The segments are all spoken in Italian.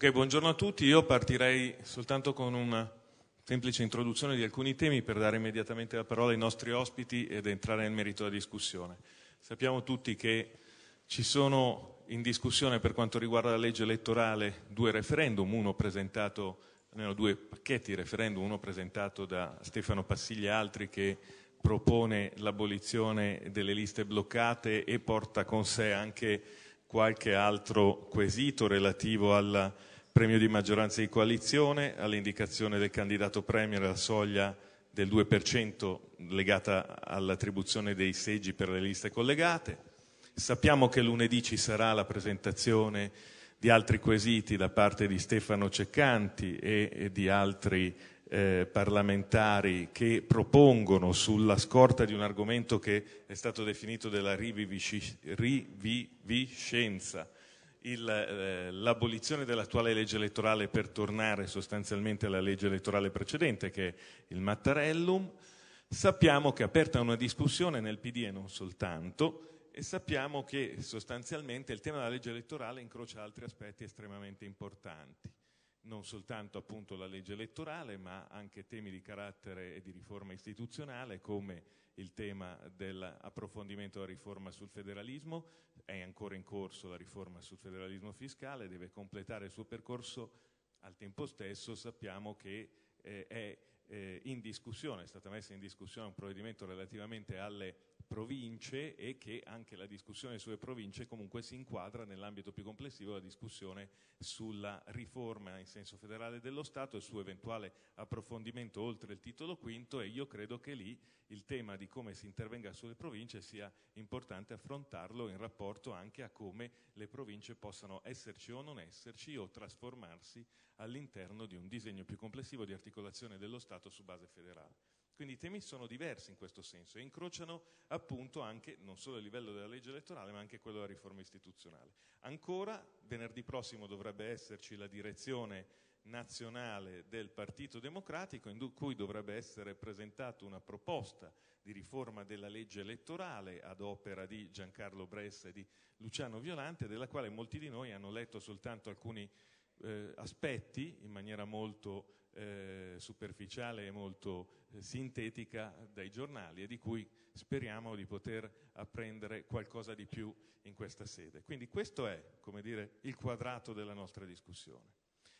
Ok, buongiorno a tutti. Io partirei soltanto con una semplice introduzione di alcuni temi per dare immediatamente la parola ai nostri ospiti ed entrare nel merito della discussione. Sappiamo tutti che ci sono in discussione per quanto riguarda la legge elettorale due referendum, uno presentato, almeno due pacchetti referendum, uno presentato da Stefano Passiglia e altri che propone l'abolizione delle liste bloccate e porta con sé anche qualche altro quesito relativo alla premio di maggioranza di coalizione, all'indicazione del candidato Premier la soglia del 2% legata all'attribuzione dei seggi per le liste collegate. Sappiamo che lunedì ci sarà la presentazione di altri quesiti da parte di Stefano Ceccanti e, di altri eh, parlamentari che propongono sulla scorta di un argomento che è stato definito della riviviscenza eh, l'abolizione dell'attuale legge elettorale per tornare sostanzialmente alla legge elettorale precedente, che è il Mattarellum, sappiamo che è aperta una discussione nel PD e non soltanto, e sappiamo che sostanzialmente il tema della legge elettorale incrocia altri aspetti estremamente importanti non soltanto appunto la legge elettorale, ma anche temi di carattere e di riforma istituzionale, come il tema dell'approfondimento della riforma sul federalismo, è ancora in corso la riforma sul federalismo fiscale, deve completare il suo percorso, al tempo stesso sappiamo che eh, è eh, in discussione, è stata messa in discussione un provvedimento relativamente alle province e che anche la discussione sulle province comunque si inquadra nell'ambito più complessivo della discussione sulla riforma in senso federale dello Stato e il suo eventuale approfondimento oltre il titolo quinto e io credo che lì il tema di come si intervenga sulle province sia importante affrontarlo in rapporto anche a come le province possano esserci o non esserci o trasformarsi all'interno di un disegno più complessivo di articolazione dello Stato su base federale. Quindi i temi sono diversi in questo senso e incrociano appunto anche, non solo il livello della legge elettorale, ma anche quello della riforma istituzionale. Ancora, venerdì prossimo dovrebbe esserci la direzione nazionale del Partito Democratico in cui dovrebbe essere presentata una proposta di riforma della legge elettorale ad opera di Giancarlo Bressa e di Luciano Violante, della quale molti di noi hanno letto soltanto alcuni eh, aspetti in maniera molto eh, superficiale e molto eh, sintetica dai giornali e di cui speriamo di poter apprendere qualcosa di più in questa sede. Quindi questo è, come dire, il quadrato della nostra discussione.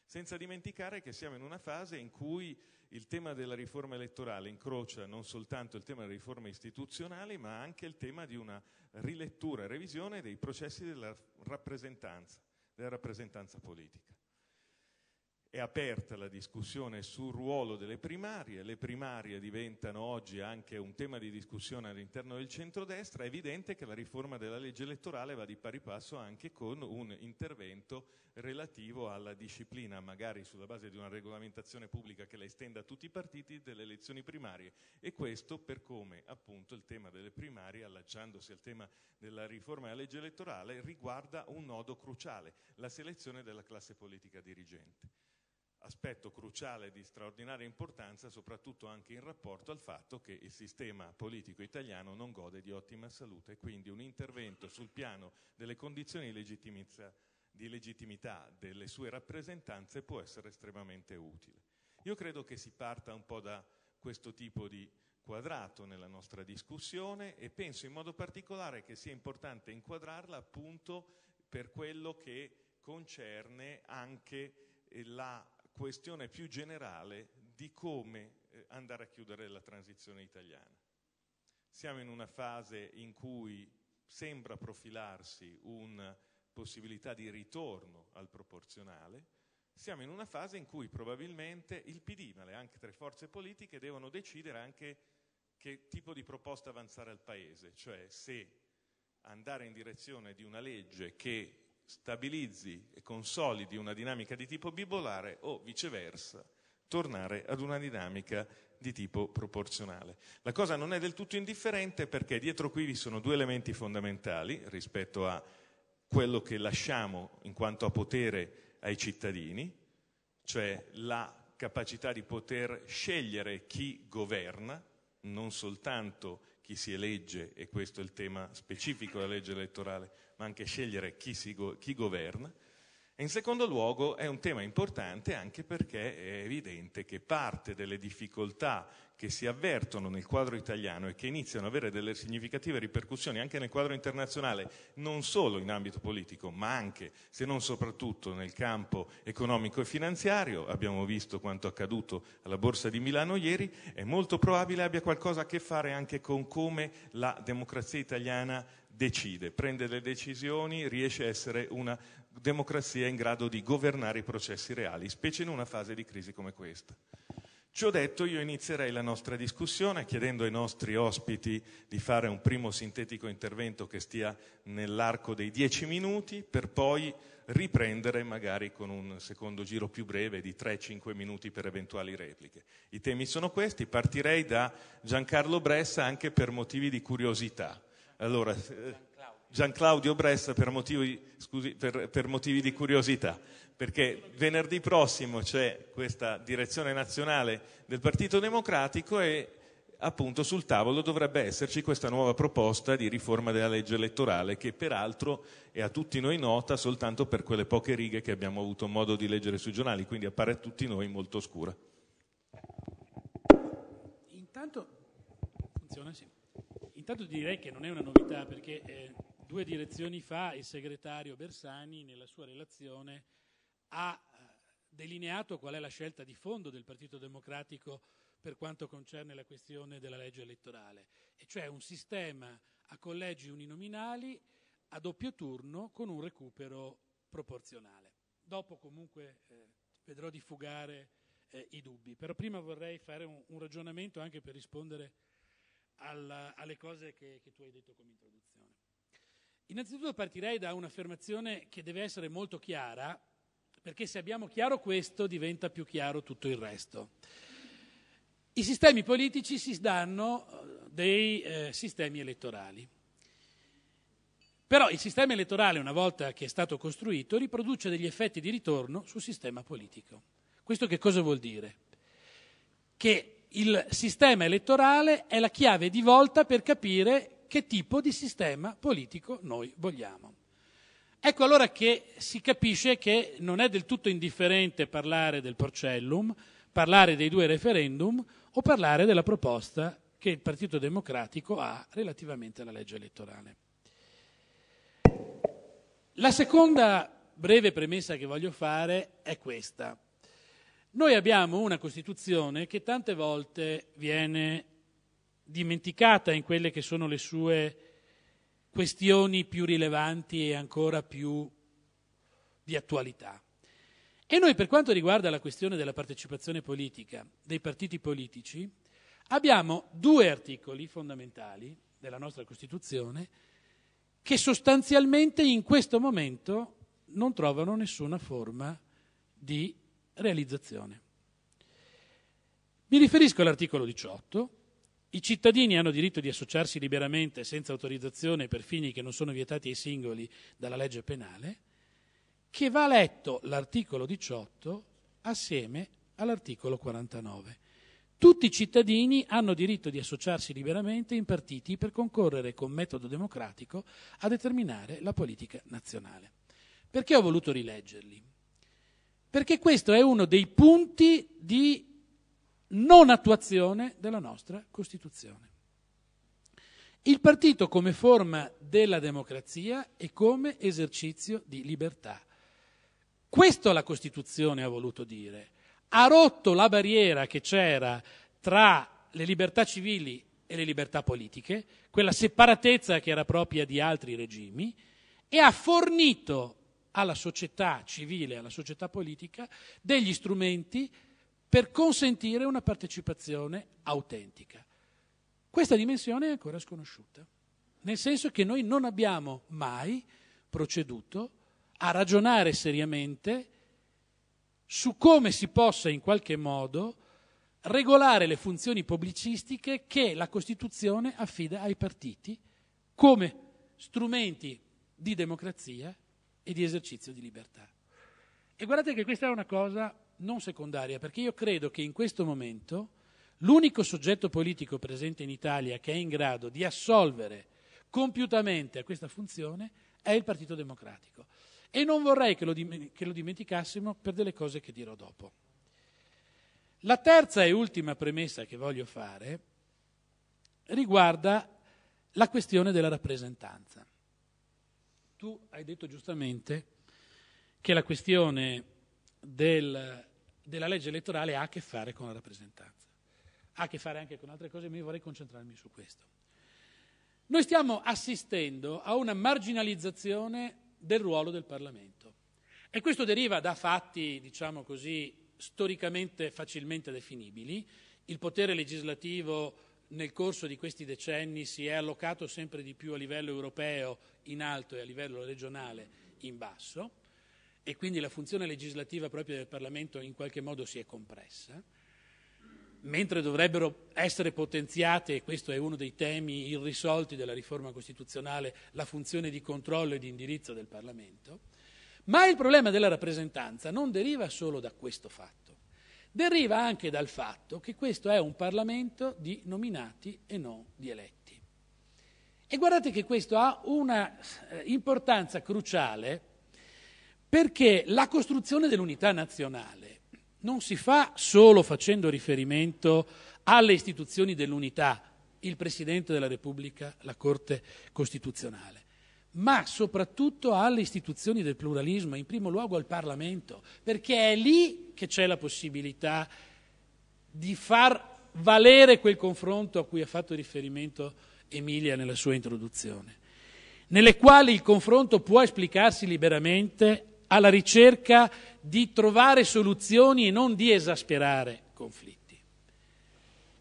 Senza dimenticare che siamo in una fase in cui il tema della riforma elettorale incrocia non soltanto il tema delle riforme istituzionali, ma anche il tema di una rilettura e revisione dei processi della rappresentanza, della rappresentanza politica. È aperta la discussione sul ruolo delle primarie, le primarie diventano oggi anche un tema di discussione all'interno del centrodestra, è evidente che la riforma della legge elettorale va di pari passo anche con un intervento relativo alla disciplina, magari sulla base di una regolamentazione pubblica che la estenda a tutti i partiti, delle elezioni primarie e questo per come appunto il tema delle primarie, allacciandosi al tema della riforma della legge elettorale, riguarda un nodo cruciale, la selezione della classe politica dirigente aspetto cruciale di straordinaria importanza, soprattutto anche in rapporto al fatto che il sistema politico italiano non gode di ottima salute e quindi un intervento sul piano delle condizioni di legittimità delle sue rappresentanze può essere estremamente utile. Io credo che si parta un po' da questo tipo di quadrato nella nostra discussione e penso in modo particolare che sia importante inquadrarla appunto per quello che concerne anche eh, la questione più generale di come eh, andare a chiudere la transizione italiana. Siamo in una fase in cui sembra profilarsi una possibilità di ritorno al proporzionale, siamo in una fase in cui probabilmente il PD, ma le altre forze politiche, devono decidere anche che tipo di proposta avanzare al Paese, cioè se andare in direzione di una legge che stabilizzi e consolidi una dinamica di tipo bipolare o viceversa tornare ad una dinamica di tipo proporzionale. La cosa non è del tutto indifferente perché dietro qui vi sono due elementi fondamentali rispetto a quello che lasciamo in quanto a potere ai cittadini, cioè la capacità di poter scegliere chi governa, non soltanto chi si elegge, e questo è il tema specifico della legge elettorale, ma anche scegliere chi, si, chi governa. E in secondo luogo è un tema importante anche perché è evidente che parte delle difficoltà che si avvertono nel quadro italiano e che iniziano ad avere delle significative ripercussioni anche nel quadro internazionale, non solo in ambito politico, ma anche, se non soprattutto, nel campo economico e finanziario, abbiamo visto quanto accaduto alla Borsa di Milano ieri, è molto probabile abbia qualcosa a che fare anche con come la democrazia italiana decide, prende le decisioni, riesce a essere una democrazia in grado di governare i processi reali, specie in una fase di crisi come questa. Ciò detto, io inizierei la nostra discussione chiedendo ai nostri ospiti di fare un primo sintetico intervento che stia nell'arco dei dieci minuti, per poi riprendere magari con un secondo giro più breve di 3-5 minuti per eventuali repliche. I temi sono questi, partirei da Giancarlo Bressa anche per motivi di curiosità. Allora, eh, Giancarlo. Gianclaudio Bressa per motivi, scusi, per, per motivi, di curiosità perché venerdì prossimo c'è questa direzione nazionale del Partito Democratico e appunto sul tavolo dovrebbe esserci questa nuova proposta di riforma della legge elettorale che peraltro è a tutti noi nota soltanto per quelle poche righe che abbiamo avuto modo di leggere sui giornali, quindi appare a tutti noi molto oscura. Intanto, funziona, sì. Intanto direi che non è una novità perché eh, due direzioni fa il segretario Bersani nella sua relazione ha eh, delineato qual è la scelta di fondo del Partito Democratico per quanto concerne la questione della legge elettorale, e cioè un sistema a collegi uninominali a doppio turno con un recupero proporzionale. Dopo comunque eh, vedrò di fugare eh, i dubbi, però prima vorrei fare un, un ragionamento anche per rispondere alla, alle cose che, che tu hai detto come introduzione. Innanzitutto partirei da un'affermazione che deve essere molto chiara perché se abbiamo chiaro questo diventa più chiaro tutto il resto. I sistemi politici si danno eh, dei eh, sistemi elettorali. Però il sistema elettorale, una volta che è stato costruito, riproduce degli effetti di ritorno sul sistema politico. Questo che cosa vuol dire? Che il sistema elettorale è la chiave di volta per capire che tipo di sistema politico noi vogliamo. Ecco allora che si capisce che non è del tutto indifferente parlare del Porcellum, parlare dei due referendum o parlare della proposta che il Partito Democratico ha relativamente alla legge elettorale. La seconda breve premessa che voglio fare è questa. Noi abbiamo una Costituzione che tante volte viene dimenticata in quelle che sono le sue questioni più rilevanti e ancora più di attualità. E noi per quanto riguarda la questione della partecipazione politica dei partiti politici, abbiamo due articoli fondamentali della nostra Costituzione che sostanzialmente in questo momento non trovano nessuna forma di realizzazione. Mi riferisco all'articolo 18, i cittadini hanno diritto di associarsi liberamente senza autorizzazione per fini che non sono vietati ai singoli dalla legge penale, che va letto l'articolo 18 assieme all'articolo 49. Tutti i cittadini hanno diritto di associarsi liberamente in partiti per concorrere con metodo democratico a determinare la politica nazionale. Perché ho voluto rileggerli? Perché questo è uno dei punti di non attuazione della nostra Costituzione. Il partito come forma della democrazia e come esercizio di libertà. Questo la Costituzione ha voluto dire. Ha rotto la barriera che c'era tra le libertà civili e le libertà politiche, quella separatezza che era propria di altri regimi, e ha fornito alla società civile, alla società politica, degli strumenti per consentire una partecipazione autentica. Questa dimensione è ancora sconosciuta, nel senso che noi non abbiamo mai proceduto a ragionare seriamente su come si possa in qualche modo regolare le funzioni pubblicistiche che la Costituzione affida ai partiti come strumenti di democrazia e di esercizio di libertà. E guardate che questa è una cosa non secondaria, perché io credo che in questo momento l'unico soggetto politico presente in Italia che è in grado di assolvere compiutamente a questa funzione è il Partito Democratico. E non vorrei che lo, che lo dimenticassimo per delle cose che dirò dopo. La terza e ultima premessa che voglio fare riguarda la questione della rappresentanza. Tu hai detto giustamente che la questione del della legge elettorale ha a che fare con la rappresentanza. Ha a che fare anche con altre cose, ma io vorrei concentrarmi su questo. Noi stiamo assistendo a una marginalizzazione del ruolo del Parlamento e questo deriva da fatti, diciamo così, storicamente facilmente definibili. Il potere legislativo nel corso di questi decenni si è allocato sempre di più a livello europeo in alto e a livello regionale in basso e quindi la funzione legislativa propria del Parlamento in qualche modo si è compressa, mentre dovrebbero essere potenziate, e questo è uno dei temi irrisolti della riforma costituzionale, la funzione di controllo e di indirizzo del Parlamento, ma il problema della rappresentanza non deriva solo da questo fatto, deriva anche dal fatto che questo è un Parlamento di nominati e non di eletti. E guardate che questo ha una eh, importanza cruciale perché la costruzione dell'unità nazionale non si fa solo facendo riferimento alle istituzioni dell'unità, il Presidente della Repubblica, la Corte Costituzionale, ma soprattutto alle istituzioni del pluralismo, in primo luogo al Parlamento, perché è lì che c'è la possibilità di far valere quel confronto a cui ha fatto riferimento Emilia nella sua introduzione, nelle quali il confronto può esplicarsi liberamente alla ricerca di trovare soluzioni e non di esasperare conflitti.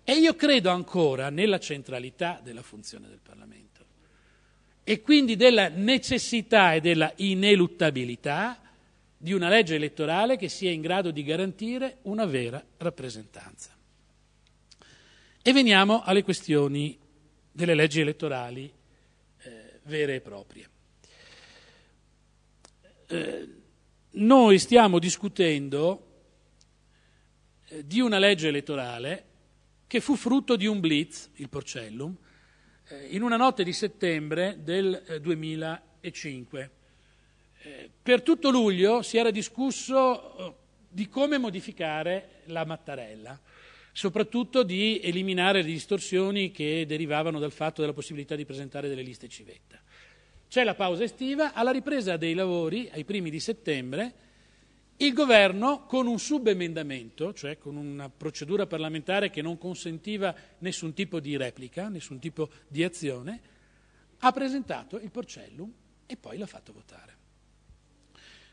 E io credo ancora nella centralità della funzione del Parlamento e quindi della necessità e della ineluttabilità di una legge elettorale che sia in grado di garantire una vera rappresentanza. E veniamo alle questioni delle leggi elettorali eh, vere e proprie. Eh, noi stiamo discutendo eh, di una legge elettorale che fu frutto di un blitz, il Porcellum, eh, in una notte di settembre del 2005. Eh, per tutto luglio si era discusso di come modificare la Mattarella, soprattutto di eliminare le distorsioni che derivavano dal fatto della possibilità di presentare delle liste civetta. C'è la pausa estiva, alla ripresa dei lavori, ai primi di settembre, il governo con un subemendamento, cioè con una procedura parlamentare che non consentiva nessun tipo di replica, nessun tipo di azione, ha presentato il porcellum e poi l'ha fatto votare.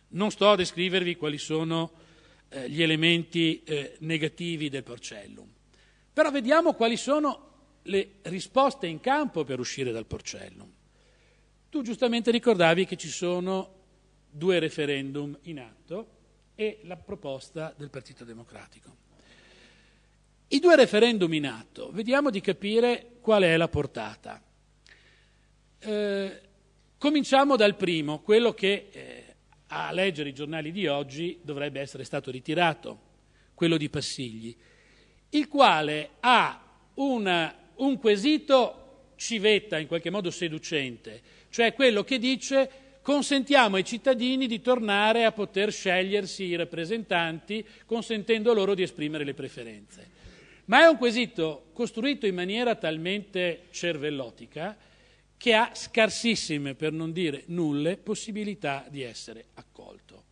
Non sto a descrivervi quali sono eh, gli elementi eh, negativi del porcellum, però vediamo quali sono le risposte in campo per uscire dal porcellum. Tu giustamente ricordavi che ci sono due referendum in atto e la proposta del Partito Democratico. I due referendum in atto, vediamo di capire qual è la portata. Eh, cominciamo dal primo, quello che eh, a leggere i giornali di oggi dovrebbe essere stato ritirato, quello di Passigli, il quale ha una, un quesito civetta, in qualche modo seducente, cioè quello che dice consentiamo ai cittadini di tornare a poter scegliersi i rappresentanti, consentendo loro di esprimere le preferenze. Ma è un quesito costruito in maniera talmente cervellotica che ha scarsissime, per non dire nulle, possibilità di essere accolto.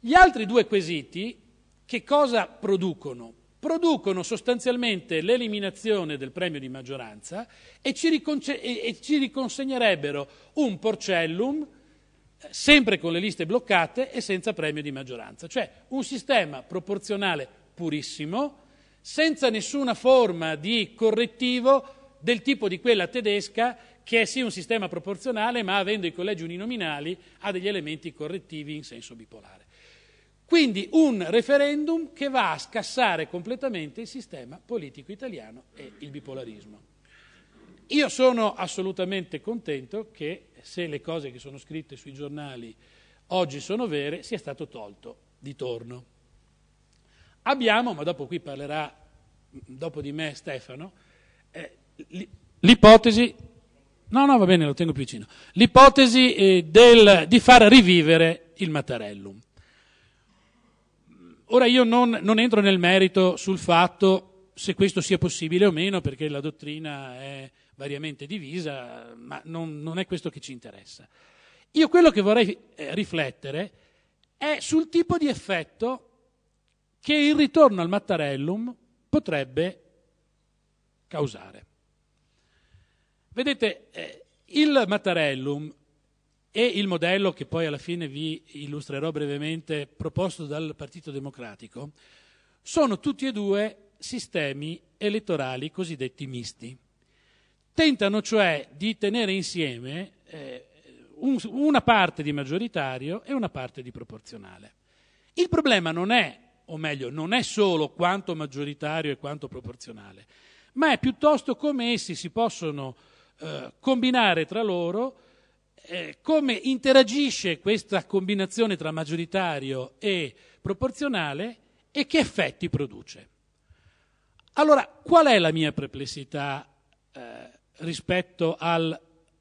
Gli altri due quesiti che cosa producono? producono sostanzialmente l'eliminazione del premio di maggioranza e ci, e ci riconsegnerebbero un porcellum eh, sempre con le liste bloccate e senza premio di maggioranza. Cioè un sistema proporzionale purissimo, senza nessuna forma di correttivo del tipo di quella tedesca che è sì un sistema proporzionale ma avendo i collegi uninominali ha degli elementi correttivi in senso bipolare. Quindi un referendum che va a scassare completamente il sistema politico italiano e il bipolarismo. Io sono assolutamente contento che se le cose che sono scritte sui giornali oggi sono vere, sia stato tolto di torno. Abbiamo, ma dopo qui parlerà mm, dopo di me Stefano, eh, l'ipotesi, no, no, va bene, lo tengo più vicino, l'ipotesi eh, del, di far rivivere il Mattarellum. Ora io non, non entro nel merito sul fatto se questo sia possibile o meno, perché la dottrina è variamente divisa, ma non, non è questo che ci interessa. Io quello che vorrei eh, riflettere è sul tipo di effetto che il ritorno al Mattarellum potrebbe causare. Vedete, eh, il Mattarellum e il modello che poi alla fine vi illustrerò brevemente proposto dal Partito Democratico, sono tutti e due sistemi elettorali cosiddetti misti. Tentano cioè di tenere insieme eh, un, una parte di maggioritario e una parte di proporzionale. Il problema non è, o meglio, non è solo quanto maggioritario e quanto proporzionale, ma è piuttosto come essi si possono eh, combinare tra loro eh, come interagisce questa combinazione tra maggioritario e proporzionale e che effetti produce. Allora, qual è la mia perplessità eh, rispetto al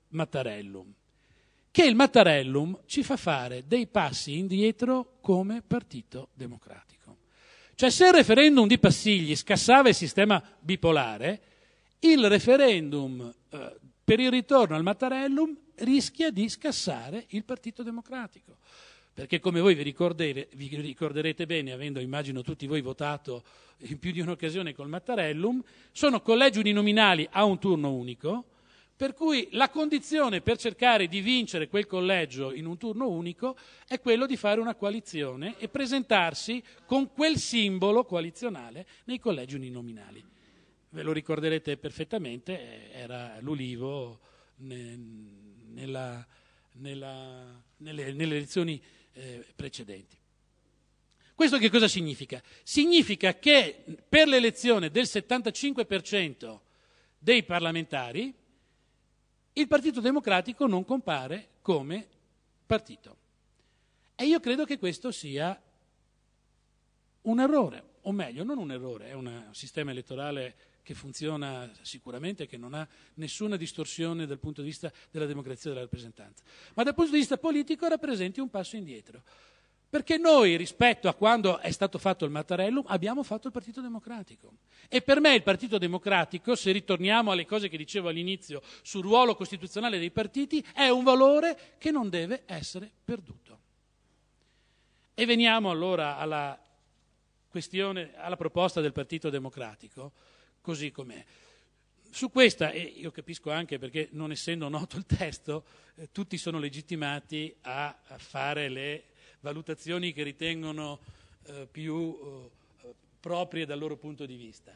Mattarellum? Che il Mattarellum ci fa fare dei passi indietro come Partito Democratico. Cioè se il referendum di Passigli scassava il sistema bipolare, il referendum eh, per il ritorno al Mattarellum rischia di scassare il Partito Democratico. Perché come voi vi, vi ricorderete bene, avendo immagino tutti voi votato in più di un'occasione col Mattarellum, sono collegi uninominali a un turno unico, per cui la condizione per cercare di vincere quel collegio in un turno unico è quello di fare una coalizione e presentarsi con quel simbolo coalizionale nei collegi uninominali. Ve lo ricorderete perfettamente, eh, era l'ulivo nella, nella, nelle, nelle, elezioni eh, precedenti. Questo che cosa significa? Significa che per l'elezione del 75% dei parlamentari il Partito Democratico non compare come partito. E io credo che questo sia un errore, o meglio, non un errore, è un sistema elettorale che funziona sicuramente, che non ha nessuna distorsione dal punto di vista della democrazia della rappresentanza, ma dal punto di vista politico rappresenti un passo indietro. Perché noi, rispetto a quando è stato fatto il Mattarellum, abbiamo fatto il Partito Democratico. E per me il Partito Democratico, se ritorniamo alle cose che dicevo all'inizio sul ruolo costituzionale dei partiti, è un valore che non deve essere perduto. E veniamo allora alla questione, alla proposta del Partito Democratico così com'è. Su questa, e io capisco anche perché non essendo noto il testo, eh, tutti sono legittimati a, a, fare le valutazioni che ritengono eh, più eh, proprie dal loro punto di vista.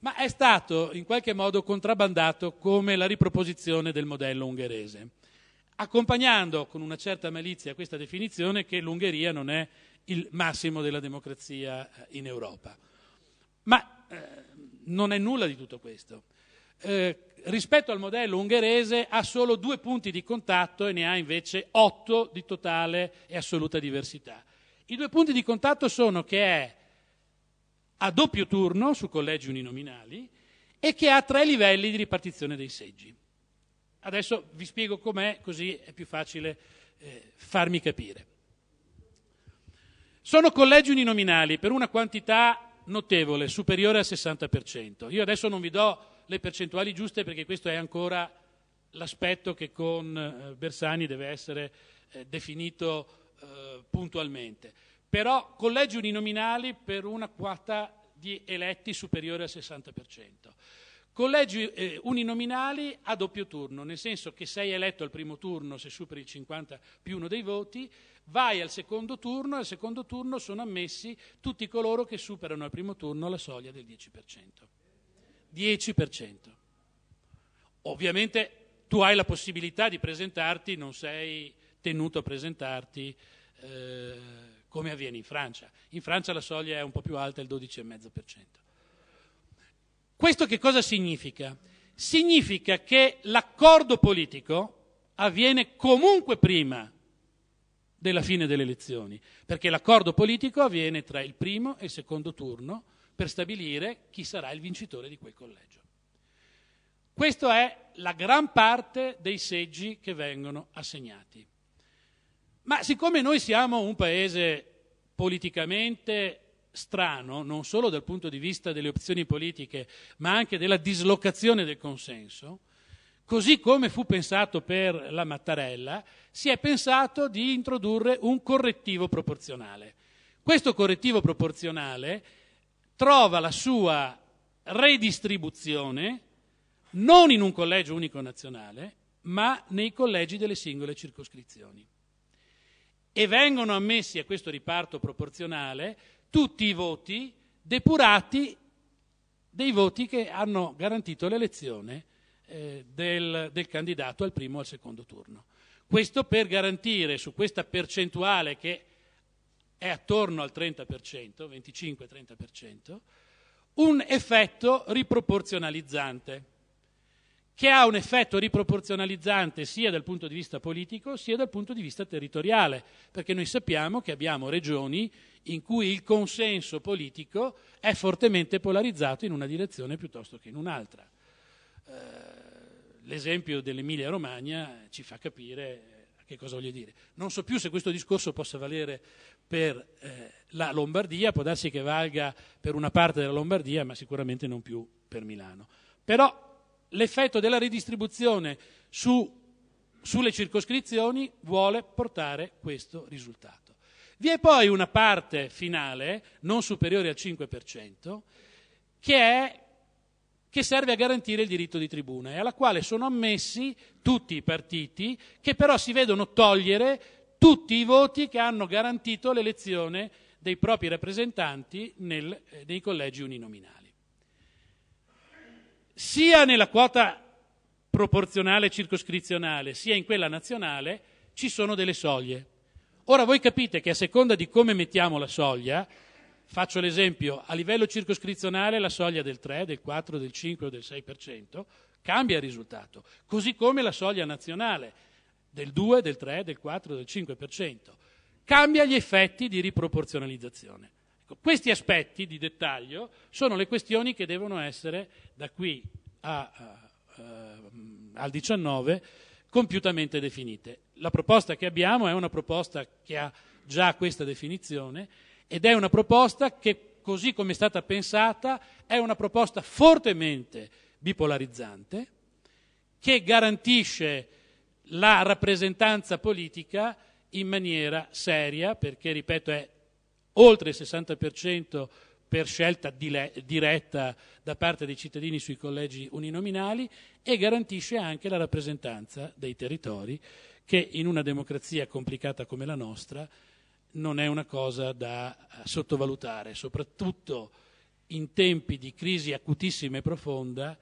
Ma è stato in qualche modo contrabbandato come la riproposizione del modello ungherese, accompagnando con una certa malizia questa definizione che l'Ungheria non è il massimo della democrazia eh, in Europa. Ma eh, non è nulla di tutto questo. Eh, rispetto al modello ungherese ha solo due punti di contatto e ne ha invece otto di totale e assoluta diversità. I due punti di contatto sono che è a doppio turno su collegi uninominali e che ha tre livelli di ripartizione dei seggi. Adesso vi spiego com'è, così è più facile eh, farmi capire. Sono collegi uninominali per una quantità notevole, superiore al 60%. Io adesso non vi do le percentuali giuste perché questo è ancora l'aspetto che con eh, Bersani deve essere eh, definito eh, puntualmente. Però collegi uninominali per una quota di eletti superiore al 60%. Collegi eh, uninominali a doppio turno, nel senso che sei eletto al primo turno se superi il 50 più uno dei voti, vai al secondo turno e al secondo turno sono ammessi tutti coloro che superano al primo turno la soglia del 10%. 10%. Ovviamente tu hai la possibilità di presentarti, non sei tenuto a presentarti eh, come avviene in Francia. In Francia la soglia è un po' più alta, il 12,5%. Questo che cosa significa? Significa che l'accordo politico avviene comunque prima della fine delle elezioni, perché l'accordo politico avviene tra il primo e il secondo turno per stabilire chi sarà il vincitore di quel collegio. Questa è la gran parte dei seggi che vengono assegnati. Ma siccome noi siamo un paese politicamente strano, non solo dal punto di vista delle opzioni politiche, ma anche della dislocazione del consenso, così come fu pensato per la Mattarella, si è pensato di introdurre un correttivo proporzionale. Questo correttivo proporzionale trova la sua redistribuzione non in un collegio unico nazionale, ma nei collegi delle singole circoscrizioni. E vengono ammessi a questo riparto proporzionale tutti i voti depurati dei voti che hanno garantito l'elezione eh, del, del, candidato al primo o al secondo turno. Questo per garantire su questa percentuale che è attorno al 30%, 25-30%, un effetto riproporzionalizzante che ha un effetto riproporzionalizzante sia dal punto di vista politico sia dal punto di vista territoriale, perché noi sappiamo che abbiamo regioni in cui il consenso politico è fortemente polarizzato in una direzione piuttosto che in un'altra. Eh, l'esempio dell'Emilia-Romagna ci fa capire eh, che cosa voglio dire. Non so più se questo discorso possa valere per eh, la Lombardia, può darsi che valga per una parte della Lombardia, ma sicuramente non più per Milano. Però l'effetto della ridistribuzione su, sulle circoscrizioni vuole portare questo risultato. Vi è poi una parte finale, non superiore al 5%, che, è, che serve a garantire il diritto di tribuna e alla quale sono ammessi tutti i partiti che però si vedono togliere tutti i voti che hanno garantito l'elezione dei propri rappresentanti nel, eh, nei collegi uninominali sia nella quota proporzionale circoscrizionale sia in quella nazionale ci sono delle soglie. Ora voi capite che a seconda di come mettiamo la soglia, faccio l'esempio, a livello circoscrizionale la soglia del 3, del 4, del 5 o del 6% cambia il risultato, così come la soglia nazionale del 2, del 3, del 4, del 5%. Cambia gli effetti di riproporzionalizzazione. Ecco, questi aspetti di dettaglio sono le questioni che devono essere da qui a, uh, uh, al 19 compiutamente definite. La proposta che abbiamo è una proposta che ha già questa definizione ed è una proposta che, così come è stata pensata, è una proposta fortemente bipolarizzante che garantisce la rappresentanza politica in maniera seria, perché, ripeto, è oltre il 60% per scelta diretta da parte dei cittadini sui collegi uninominali e garantisce anche la rappresentanza dei territori che in una democrazia complicata come la nostra non è una cosa da sottovalutare, soprattutto in tempi di crisi acutissima e profonda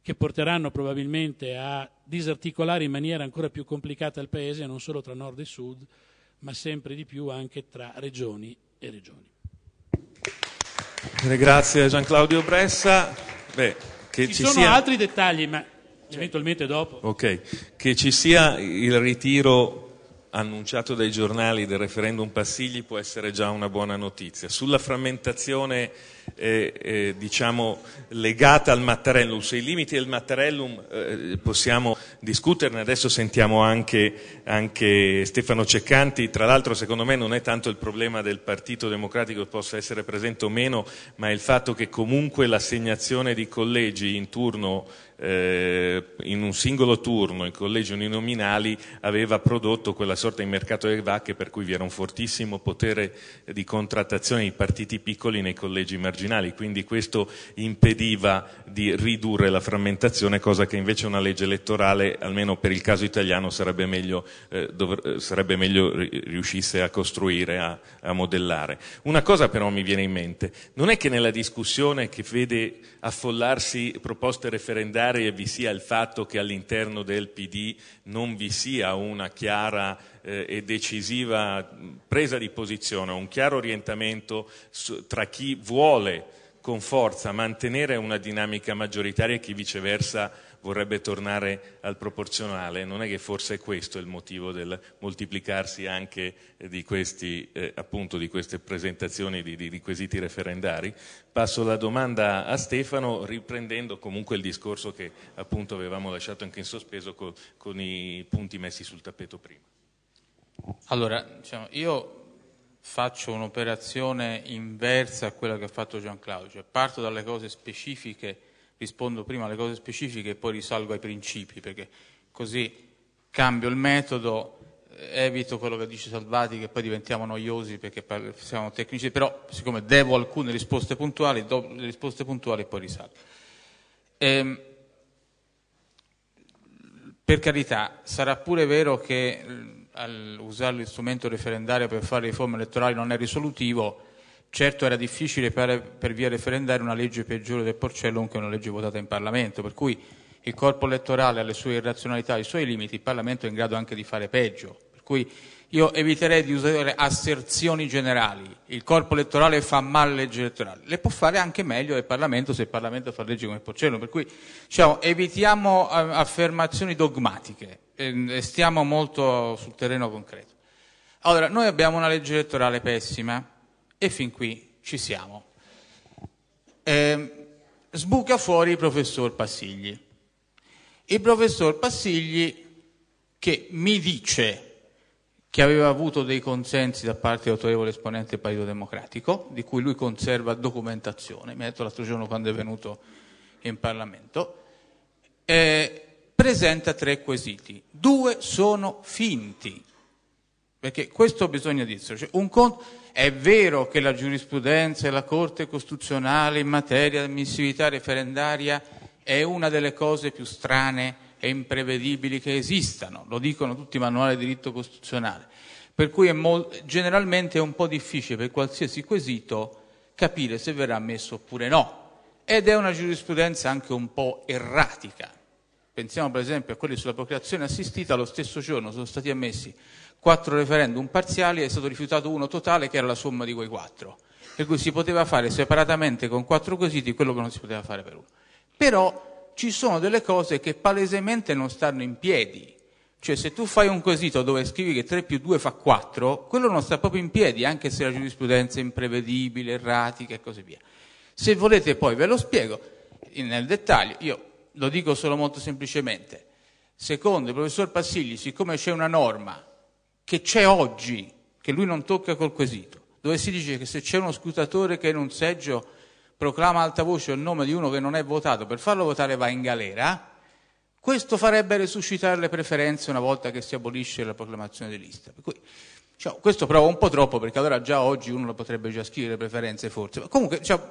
che porteranno probabilmente a disarticolare in maniera ancora più complicata il Paese, non solo tra nord e sud, ma sempre di più anche tra regioni e regioni. Grazie Gian Claudio Bressa. Beh, ci, ci, sono sia... altri dettagli, ma eventualmente dopo. Ok, che ci sia il ritiro annunciato dai giornali del referendum Passigli può essere già una buona notizia. Sulla frammentazione eh, eh, diciamo, legata al Mattarellum. Sui limiti del Mattarellum eh, possiamo discuterne, adesso sentiamo anche, anche Stefano Ceccanti, tra l'altro secondo me non è tanto il problema del Partito Democratico che possa essere presente o meno, ma il fatto che comunque l'assegnazione di collegi in turno eh, in un singolo turno i collegi uninominali aveva prodotto quella sorta di mercato delle vacche per cui vi era un fortissimo potere di contrattazione di partiti piccoli nei collegi marginali marginali, quindi questo impediva di ridurre la frammentazione, cosa che invece una legge elettorale, almeno per il caso italiano, sarebbe meglio, eh, dov- sarebbe meglio riuscisse a costruire, a, a modellare. Una cosa però mi viene in mente, non è che nella discussione che vede affollarsi proposte referendarie vi sia il fatto che all'interno del PD non vi sia una chiara eh, e decisiva presa di posizione, un chiaro orientamento tra chi vuole con forza mantenere una dinamica maggioritaria e chi viceversa vorrebbe tornare al proporzionale. Non è che forse è questo il motivo del moltiplicarsi anche di, questi, eh, appunto, di queste presentazioni di, di, di, quesiti referendari? Passo la domanda a Stefano riprendendo comunque il discorso che appunto avevamo lasciato anche in sospeso con, con i punti messi sul tappeto prima. Allora, diciamo, io faccio un'operazione inversa a quella che ha fatto Gian Claudio. Cioè parto dalle cose specifiche, rispondo prima alle cose specifiche e poi risalgo ai principi, perché così cambio il metodo, evito quello che dice Salvati, che poi diventiamo noiosi perché siamo tecnici, però siccome devo alcune risposte puntuali, do le risposte puntuali e poi risalgo. Ehm, per carità, sarà pure vero che usare l'istrumento referendario per fare riforme elettorali non è risolutivo, certo era difficile per, per via referendaria una legge peggiore del Porcello che una legge votata in Parlamento, per cui il corpo elettorale ha le sue irrazionalità, i suoi limiti, il Parlamento è in grado anche di fare peggio, per cui io eviterei di usare asserzioni generali, il corpo elettorale fa male legge elettorale, le può fare anche meglio del Parlamento se il Parlamento fa leggi come il Porcello, per cui diciamo, evitiamo eh, affermazioni dogmatiche, e stiamo molto sul terreno concreto. Allora, noi abbiamo una legge elettorale pessima e fin qui ci siamo. Eh, sbuca fuori il professor Passigli. Il professor Passigli che mi dice che aveva avuto dei consensi da parte di autorevole esponente del Partito Democratico, di cui lui conserva documentazione, mi ha detto l'altro giorno quando è venuto in Parlamento, eh, presenta tre quesiti. Due sono finti, perché questo bisogna dirlo. Cioè, è vero che la giurisprudenza e la Corte costituzionale in materia di ammissibilità referendaria è una delle cose più strane e imprevedibili che esistano, lo dicono tutti i manuali di diritto costituzionale, per cui è generalmente è un po' difficile per qualsiasi quesito capire se verrà ammesso oppure no, ed è una giurisprudenza anche un po' erratica Pensiamo per esempio a quelli sulla procreazione assistita, lo stesso giorno sono stati ammessi quattro referendum parziali e è stato rifiutato uno totale che era la somma di quei quattro. Per cui si poteva fare separatamente con quattro quesiti quello che non si poteva fare per uno. Però ci sono delle cose che palesemente non stanno in piedi. Cioè se tu fai un quesito dove scrivi che 3 più 2 fa 4, quello non sta proprio in piedi, anche se la giurisprudenza è imprevedibile, erratica e così via. Se volete poi ve lo spiego nel dettaglio. Io lo dico solo molto semplicemente, secondo il professor Passigli, siccome c'è una norma che c'è oggi, che lui non tocca col quesito, dove si dice che se c'è uno scrutatore che in un seggio proclama alta voce il nome di uno che non è votato, per farlo votare va in galera, questo farebbe resuscitare le preferenze una volta che si abolisce la proclamazione di lista. Cui, diciamo, questo prova un po' troppo perché allora già oggi uno lo potrebbe già scrivere le preferenze forse. Ma comunque diciamo,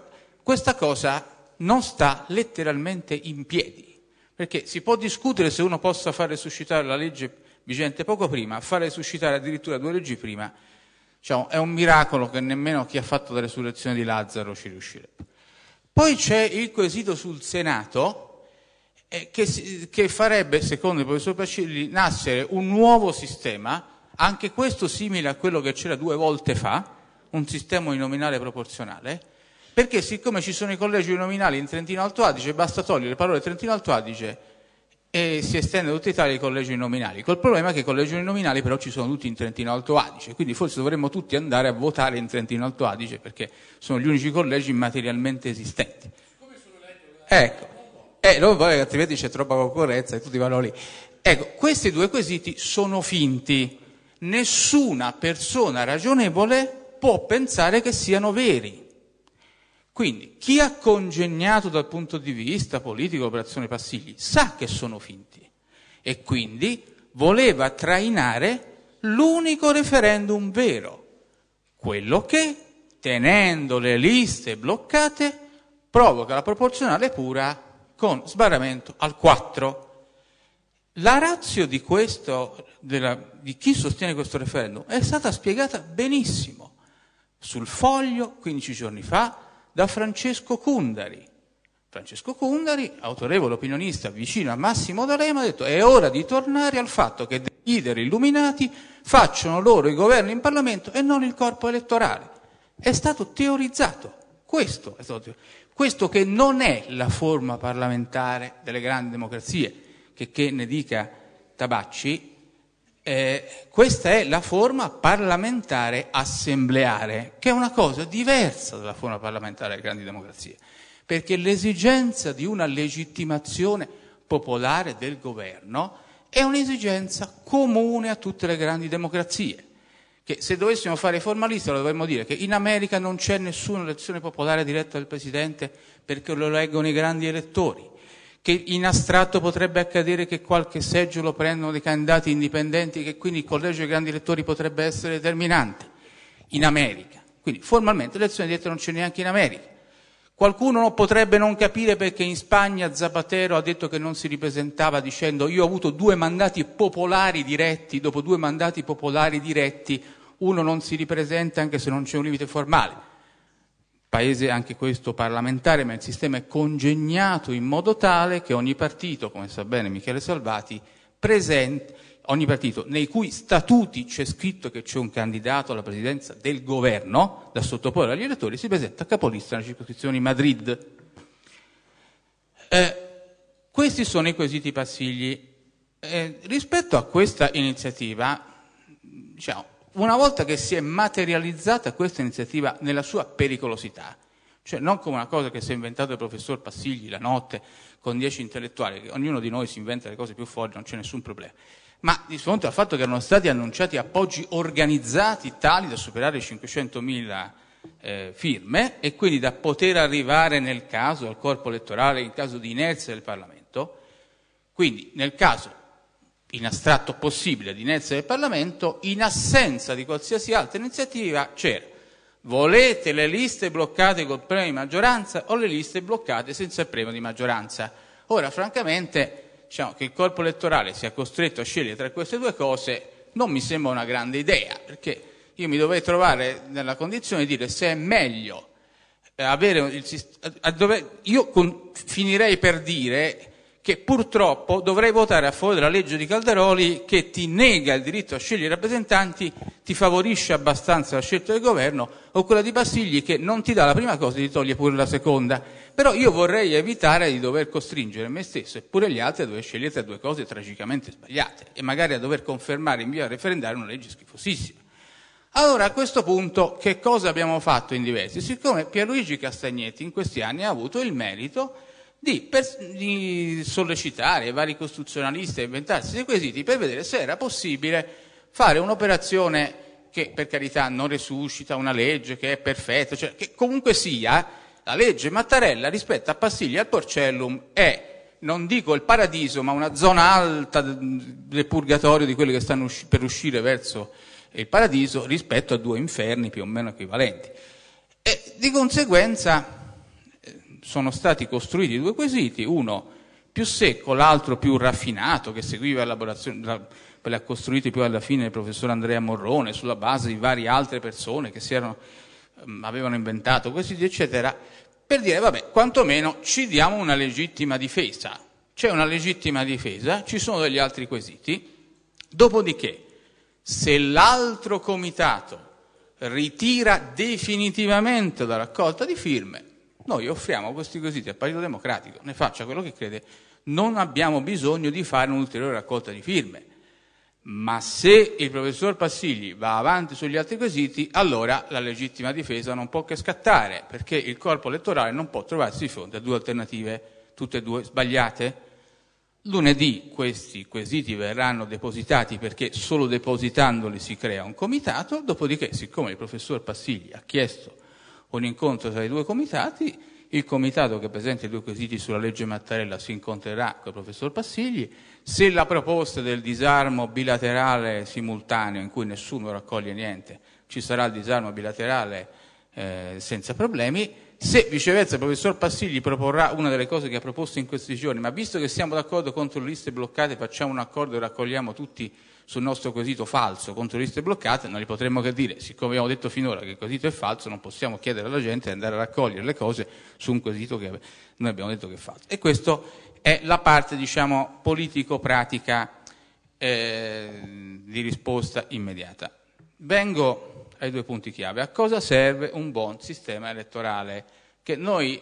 questa cosa non sta letteralmente in piedi, perché si può discutere se uno possa far resuscitare la legge vigente poco prima, far resuscitare addirittura due leggi prima, diciamo, è un miracolo che nemmeno chi ha fatto la resurrezione di Lazzaro ci riuscirebbe. Poi c'è il quesito sul Senato eh, che, che, farebbe, secondo il professor Pacilli, nascere un nuovo sistema, anche questo simile a quello che c'era due volte fa, un sistema uninominale proporzionale, perché siccome ci sono i collegi nominali in Trentino Alto Adige, basta togliere le parole Trentino Alto Adige e si estende a tutta Italia i collegi nominali. Col problema è che i collegi nominali però ci sono tutti in Trentino Alto Adige, quindi forse dovremmo tutti andare a votare in Trentino Alto Adige perché sono gli unici collegi materialmente esistenti. Ecco. Eh, non vuole, altrimenti c'è troppa concorrenza e tutti vanno lì. Ecco, questi due quesiti sono finti. Nessuna persona ragionevole può pensare che siano veri. Quindi chi ha congegnato dal punto di vista politico l'operazione Passigli sa che sono finti e quindi voleva trainare l'unico referendum vero, quello che, tenendo le liste bloccate, provoca la proporzionale pura con sbarramento al 4. La razio di, questo, della, di chi sostiene questo referendum è stata spiegata benissimo sul foglio 15 giorni fa da Francesco Cundari. Francesco Cundari, autorevole opinionista vicino a Massimo D'Alema, ha detto è ora di tornare al fatto che dei leader illuminati facciano loro i governi in Parlamento e non il corpo elettorale. È stato teorizzato questo, è stato teorizzato. questo che non è la forma parlamentare delle grandi democrazie, che, che ne dica Tabacci, eh, questa è la forma parlamentare assembleare, che è una cosa diversa dalla forma parlamentare delle grandi democrazie, perché l'esigenza di una legittimazione popolare del governo è un'esigenza comune a tutte le grandi democrazie. Che se dovessimo fare formalista lo dovremmo dire che in America non c'è nessuna elezione popolare diretta del Presidente perché lo eleggono i grandi elettori che in astratto potrebbe accadere che qualche seggio lo prendano dei candidati indipendenti, e che quindi il collegio dei grandi elettori potrebbe essere determinante in America. Quindi formalmente l'elezione diretta non c'è neanche in America. Qualcuno potrebbe non capire perché in Spagna Zapatero ha detto che non si ripresentava dicendo io ho avuto due mandati popolari diretti, dopo due mandati popolari diretti uno non si ripresenta anche se non c'è un limite formale paese anche questo parlamentare, ma il sistema è congegnato in modo tale che ogni partito, come sa bene Michele Salvati, presenta ogni partito nei cui statuti c'è scritto che c'è un candidato alla presidenza del governo da sottoporre agli elettori, si presenta a capolista nella circoscrizione di Madrid. Eh, questi sono i quesiti passigli. Eh, rispetto a questa iniziativa, diciamo, una volta che si è materializzata questa iniziativa nella sua pericolosità, cioè non come una cosa che si è inventato il professor Passigli la notte con dieci intellettuali, che ognuno di noi si inventa le cose più folli, non c'è nessun problema, ma di fronte al fatto che erano stati annunciati appoggi organizzati tali da superare i 500.000 eh, firme e quindi da poter arrivare nel caso al corpo elettorale in caso di inerzia del Parlamento, quindi nel caso in astratto possibile l'inerzia del Parlamento, in assenza di qualsiasi altra iniziativa c'era. Volete le liste bloccate col premio di maggioranza o le liste bloccate senza il premio di maggioranza? Ora, francamente, diciamo che il corpo elettorale sia costretto a scegliere tra queste due cose non mi sembra una grande idea, perché io mi dovrei trovare nella condizione di dire se è meglio eh, avere il sistema... Eh, io finirei per dire che purtroppo dovrei votare a favore della legge di Calderoli che ti nega il diritto a scegliere i rappresentanti, ti favorisce abbastanza la scelta del governo, o quella di Bastigli che non ti dà la prima cosa e ti toglie pure la seconda. Però io vorrei evitare di dover costringere me stesso e pure gli altri a dover scegliere due cose tragicamente sbagliate e magari a dover confermare in via referendaria una legge schifosissima. Allora a questo punto che cosa abbiamo fatto in diversi? Siccome Pierluigi Castagnetti in questi anni ha avuto il merito di, per, di sollecitare i vari costituzionalisti a inventarsi dei quesiti per vedere se era possibile fare un'operazione che per carità non resuscita una legge che è perfetta, cioè che comunque sia la legge Mattarella rispetto a Pastiglia e al Porcellum è non dico il paradiso, ma una zona alta del purgatorio di quelli che stanno usci- per uscire verso il paradiso rispetto a due inferni più o meno equivalenti. E di conseguenza sono stati costruiti due quesiti, uno più secco, l'altro più raffinato, che seguiva elaborazione, l'ha costruito più alla fine il professor Andrea Morrone, sulla base di varie altre persone che erano, ehm, avevano inventato quesiti, eccetera, per dire, vabbè, quantomeno ci diamo una legittima difesa. C'è una legittima difesa, ci sono degli altri quesiti, dopodiché, se l'altro comitato ritira definitivamente la raccolta di firme, noi offriamo questi quesiti al Partito Democratico, ne faccia quello che crede, non abbiamo bisogno di fare un'ulteriore raccolta di firme. Ma se il professor Passigli va avanti sugli altri quesiti, allora la legittima difesa non può che scattare, perché il corpo elettorale non può trovarsi di fronte a due alternative, tutte e due sbagliate. Lunedì questi quesiti verranno depositati perché solo depositandoli si crea un comitato, dopodiché siccome il professor Passigli ha chiesto un incontro tra i due comitati, il comitato che presenta i due quesiti sulla legge Mattarella si incontrerà con il professor Passigli, se la proposta del disarmo bilaterale simultaneo in cui nessuno raccoglie niente ci sarà il disarmo bilaterale eh, senza problemi, se viceversa il professor Passigli proporrà una delle cose che ha proposto in questi giorni, ma visto che siamo d'accordo contro le liste bloccate facciamo un accordo e raccogliamo tutti i sul nostro quesito falso contro le liste bloccate, non gli potremmo che dire, siccome abbiamo detto finora che il quesito è falso, non possiamo chiedere alla gente di andare a raccogliere le cose su un quesito che noi abbiamo detto che è falso. E questa è la parte, diciamo, politico-pratica eh, di risposta immediata. Vengo ai due punti chiave. A cosa serve un buon sistema elettorale? Che noi,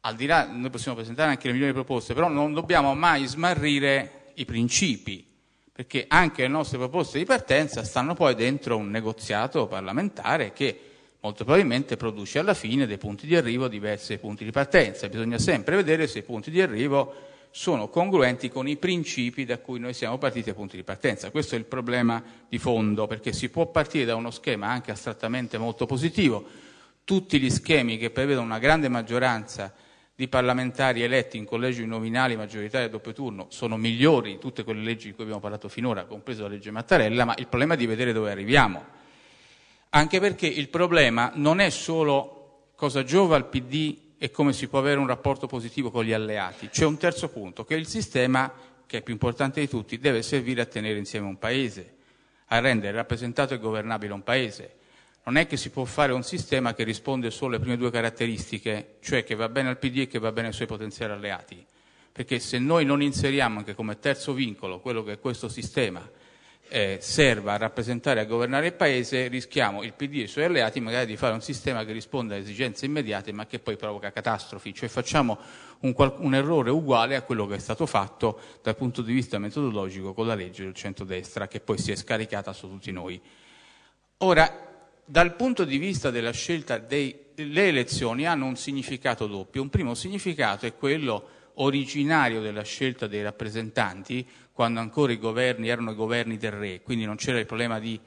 al di là, noi possiamo presentare anche le migliori proposte, però non dobbiamo mai smarrire i principi perché anche le nostre proposte di partenza stanno poi dentro un negoziato parlamentare che molto probabilmente produce alla fine dei punti di arrivo diversi dai punti di partenza. Bisogna sempre vedere se i punti di arrivo sono congruenti con i principi da cui noi siamo partiti ai punti di partenza. Questo è il problema di fondo, perché si può partire da uno schema anche astrattamente molto positivo. Tutti gli schemi che prevedono una grande maggioranza di parlamentari eletti in collegi nominali maggioritari a doppio turno sono migliori di tutte quelle leggi di cui abbiamo parlato finora, compresa la legge Mattarella, ma il problema è di vedere dove arriviamo. Anche perché il problema non è solo cosa giova al PD e come si può avere un rapporto positivo con gli alleati. C'è un terzo punto, che il sistema, che è più importante di tutti, deve servire a tenere insieme un paese, a rendere rappresentato e governabile un paese non è che si può fare un sistema che risponde solo alle prime due caratteristiche, cioè che va bene al PD e che va bene ai suoi potenziali alleati. Perché se noi non inseriamo anche come terzo vincolo quello che questo sistema eh, serva a rappresentare e a governare il Paese, rischiamo il PD e i suoi alleati magari di fare un sistema che risponde a esigenze immediate ma che poi provoca catastrofi, cioè facciamo un, un errore uguale a quello che è stato fatto dal punto di vista metodologico con la legge del centrodestra che poi si è scaricata su tutti noi. Ora, dal punto di vista della scelta delle elezioni hanno un significato doppio. Un primo significato è quello originario della scelta dei rappresentanti, quando ancora i governi erano i governi del re, quindi non c'era il problema di,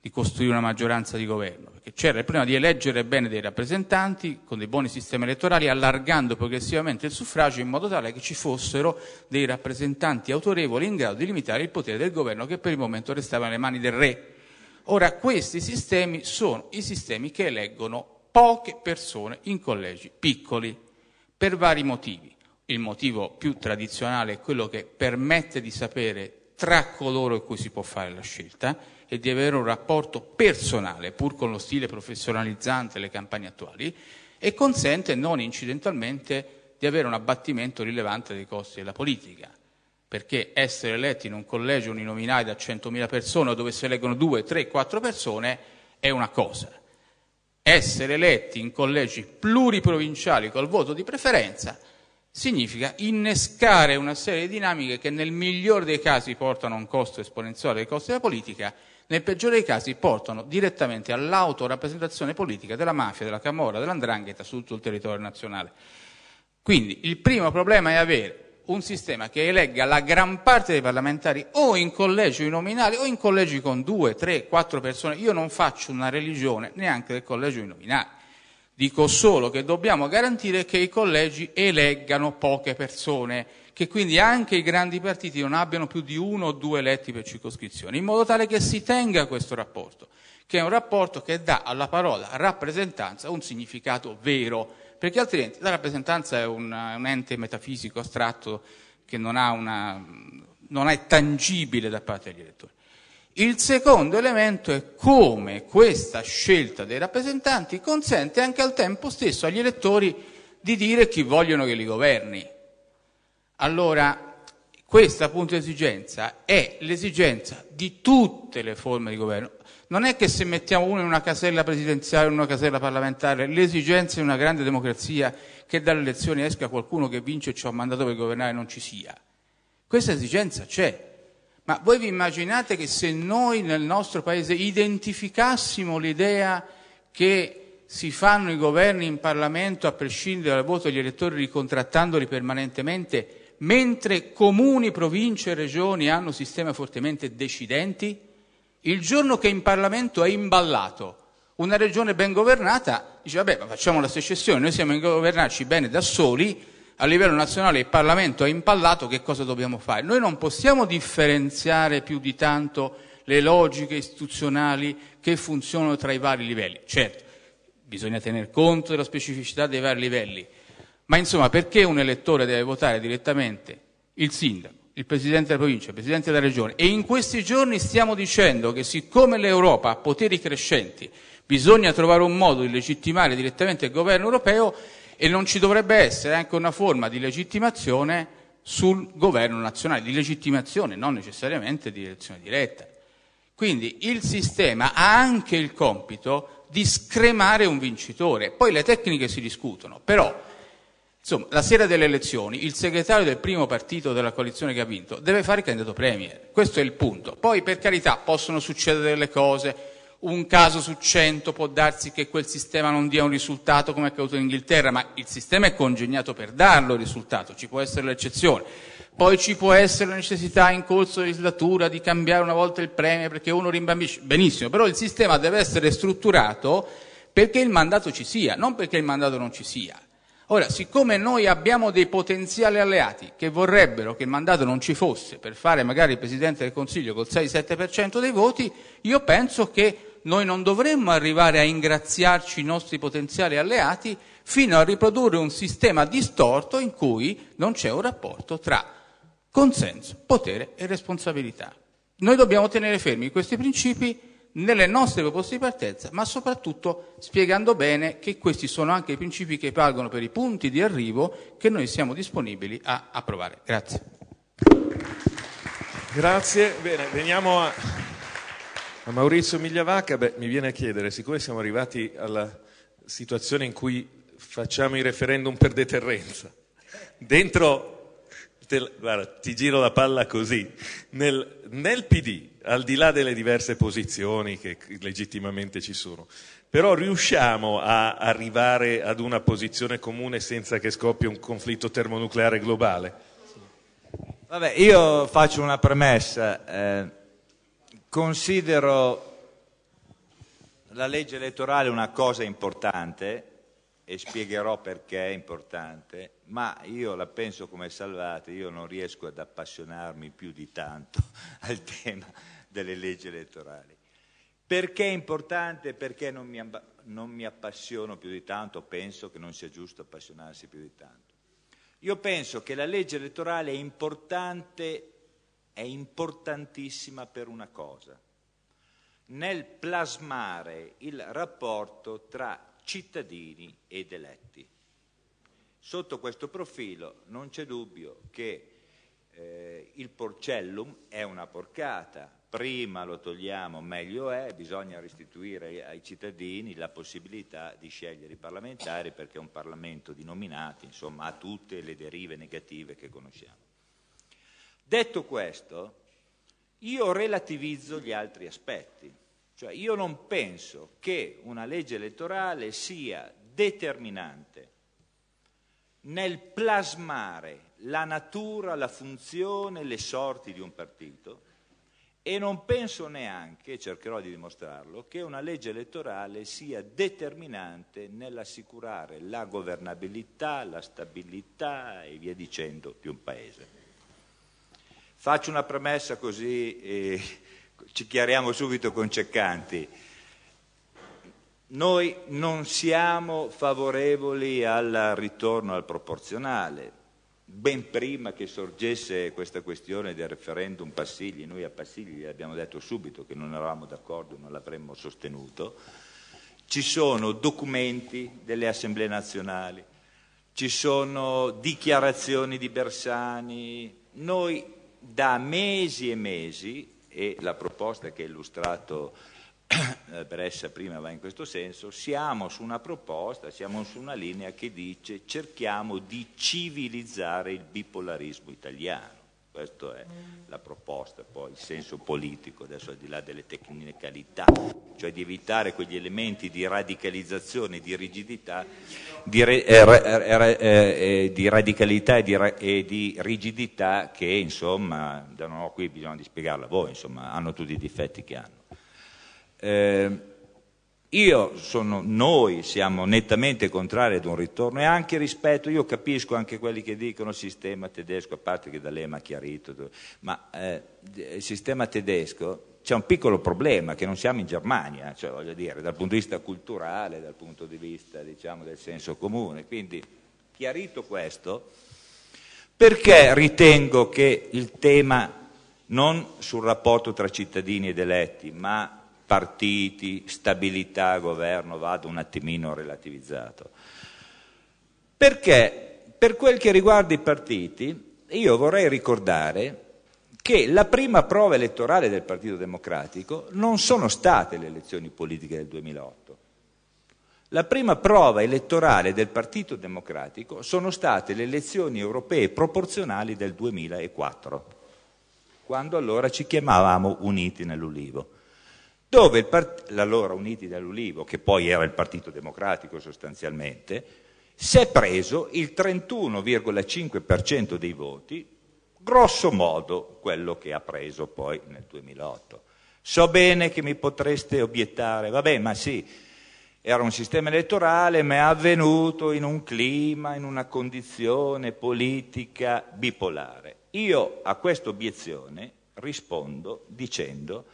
di costruire una maggioranza di governo, perché c'era il problema di eleggere bene dei rappresentanti con dei buoni sistemi elettorali, allargando progressivamente il suffragio in modo tale che ci fossero dei rappresentanti autorevoli in grado di limitare il potere del governo che per il momento restava nelle mani del re. Ora, questi sistemi sono i sistemi che eleggono poche persone in collegi piccoli, per vari motivi. Il motivo più tradizionale è quello che permette di sapere tra coloro in cui si può fare la scelta e di avere un rapporto personale, pur con lo stile professionalizzante delle campagne attuali, e consente non incidentalmente di avere un abbattimento rilevante dei costi della politica perché essere eletti in un collegio uninominale da 100.000 persone dove si eleggono 2, 3, 4 persone è una cosa. Essere eletti in collegi pluriprovinciali col voto di preferenza significa innescare una serie di dinamiche che nel migliore dei casi portano a un costo esponenziale dei costi della politica, nel peggiore dei casi portano direttamente all'autorappresentazione politica della mafia, della camorra, dell'andrangheta su tutto il territorio nazionale. Quindi il primo problema è avere un sistema che elegga la gran parte dei parlamentari o in collegi nominali o in collegi con due, tre, quattro persone. Io non faccio una religione neanche del collegio nominale. Dico solo che dobbiamo garantire che i collegi eleggano poche persone, che quindi anche i grandi partiti non abbiano più di uno o due eletti per circoscrizione, in modo tale che si tenga questo rapporto, che è un rapporto che dà alla parola rappresentanza un significato vero perché altrimenti la rappresentanza è un, un ente metafisico, astratto, che non, una, non è tangibile da parte degli elettori. Il secondo elemento è come questa scelta dei rappresentanti consente anche al tempo stesso agli elettori di dire chi vogliono che li governi. Allora, questa appunto esigenza è l'esigenza di tutte le forme di governo, non è che se mettiamo uno in una casella presidenziale o in una casella parlamentare, l'esigenza di una grande democrazia che dalle elezioni esca qualcuno che vince e ci ha mandato per governare non ci sia. Questa esigenza c'è. Ma voi vi immaginate che se noi nel nostro Paese identificassimo l'idea che si fanno i governi in Parlamento a prescindere dal voto degli elettori ricontrattandoli permanentemente, mentre comuni, province e regioni hanno sistemi fortemente decidenti? Il giorno che in Parlamento è imballato una regione ben governata, dice vabbè ma facciamo la secessione, noi siamo in governarci bene da soli, a livello nazionale il Parlamento è impallato, che cosa dobbiamo fare? Noi non possiamo differenziare più di tanto le logiche istituzionali che funzionano tra i vari livelli. Certo, bisogna tener conto della specificità dei vari livelli, ma insomma perché un elettore deve votare direttamente il sindaco? il Presidente della provincia, il Presidente della regione e in questi giorni stiamo dicendo che siccome l'Europa ha poteri crescenti bisogna trovare un modo di legittimare direttamente il governo europeo e non ci dovrebbe essere anche una forma di legittimazione sul governo nazionale, di legittimazione, non necessariamente di elezione diretta. Quindi il sistema ha anche il compito di scremare un vincitore, poi le tecniche si discutono, però Insomma, la sera delle elezioni il segretario del primo partito della coalizione che ha vinto deve fare il candidato premier, questo è il punto. Poi per carità possono succedere delle cose, un caso su cento può darsi che quel sistema non dia un risultato come è accaduto in Inghilterra, ma il sistema è congegnato per darlo il risultato, ci può essere l'eccezione. Poi ci può essere la necessità in corso di legislatura di cambiare una volta il premier perché uno rimbambisce, benissimo, però il sistema deve essere strutturato perché il mandato ci sia, non perché il mandato non ci sia. Ora, siccome noi abbiamo dei potenziali alleati che vorrebbero che il mandato non ci fosse per fare magari il Presidente del Consiglio col 6-7% dei voti, io penso che noi non dovremmo arrivare a ingraziarci i nostri potenziali alleati fino a riprodurre un sistema distorto in cui non c'è un rapporto tra consenso, potere e responsabilità. Noi dobbiamo tenere fermi questi principi nelle nostre proposte di partenza, ma soprattutto spiegando bene che questi sono anche i principi che valgono per i punti di arrivo che noi siamo disponibili a approvare. Grazie. Grazie. Bene, veniamo a, a Maurizio Migliavacca. Beh, mi viene a chiedere, siccome siamo arrivati alla situazione in cui facciamo i referendum per deterrenza, dentro te, guarda, ti giro la palla così, nel, nel PD, al di là delle diverse posizioni che legittimamente ci sono, però riusciamo a arrivare ad una posizione comune senza che scoppi un conflitto termonucleare globale? Vabbè, io faccio una premessa. Eh, considero la legge elettorale una cosa importante e spiegherò perché è importante, ma io la penso come Salvati, io non riesco ad appassionarmi più di tanto al tema delle leggi elettorali. Perché è importante? Perché non mi, non mi appassiono più di tanto, penso che non sia giusto appassionarsi più di tanto. Io penso che la legge elettorale è importante, è importantissima per una cosa, nel plasmare il rapporto tra cittadini ed eletti. Sotto questo profilo non c'è dubbio che eh, il "porcellum" è una porcata: prima lo togliamo meglio è, bisogna restituire ai cittadini la possibilità di scegliere i parlamentari, perché è un Parlamento di nominati insomma ha tutte le derive negative che conosciamo. Detto questo, io relativizzo gli altri aspetti. Cioè io non penso che una legge elettorale sia determinante nel plasmare la natura, la funzione, le sorti di un partito e non penso neanche, cercherò di dimostrarlo, che una legge elettorale sia determinante nell'assicurare la governabilità, la stabilità e via dicendo di un Paese. Faccio una premessa così eh, ci chiariamo subito con Ceccanti. Noi non siamo favorevoli al ritorno al proporzionale. Ben prima che sorgesse questa questione del referendum Passigli, noi a Passigli abbiamo detto subito che non eravamo d'accordo, non l'avremmo sostenuto, ci sono documenti delle assemblee nazionali, ci sono dichiarazioni di Bersani. Noi da mesi e mesi e la proposta che ha illustrato Bressa eh, prima va in questo senso, siamo su una proposta, siamo su una linea che dice cerchiamo di civilizzare il bipolarismo italiano. Questa è la proposta, poi il senso politico, adesso al di là delle tecnicalità, cioè di evitare quegli elementi di radicalizzazione, di rigidità, di, re, eh, eh, eh, eh, di radicalità e di, e di, rigidità che insomma, no, qui bisogna spiegarla voi, insomma, hanno tutti i difetti che hanno. Ehm, noi siamo nettamente contrari ad un ritorno e anche capisco anche quelli che dicono sistema tedesco a parte che da D'Alema ha chiarito ma eh, il sistema tedesco c'è un piccolo problema: che non siamo in Germania, cioè voglio dire, dal punto di vista culturale, dal punto di vista diciamo, del senso comune. Quindi, chiarito questo, perché ritengo che il tema, non sul rapporto tra cittadini ed eletti, ma partiti, stabilità, governo, vado un attimino relativizzato. Perché per quel che riguarda i partiti, io vorrei ricordare che la prima prova elettorale del Partito Democratico non sono state le elezioni politiche del 2008. La prima prova elettorale del Partito Democratico sono state le elezioni europee proporzionali del 2004, quando allora ci chiamavamo Uniti nell'Ulivo dove part- l'allora Uniti dall'Ulivo, che poi era il Partito Democratico sostanzialmente, si è preso il 31,5% dei voti, grosso modo quello che ha preso poi nel 2008. So bene che mi potreste obiettare, vabbè, ma sì, era un sistema elettorale, ma è avvenuto in un clima, in una condizione politica bipolare. Io a questa obiezione rispondo dicendo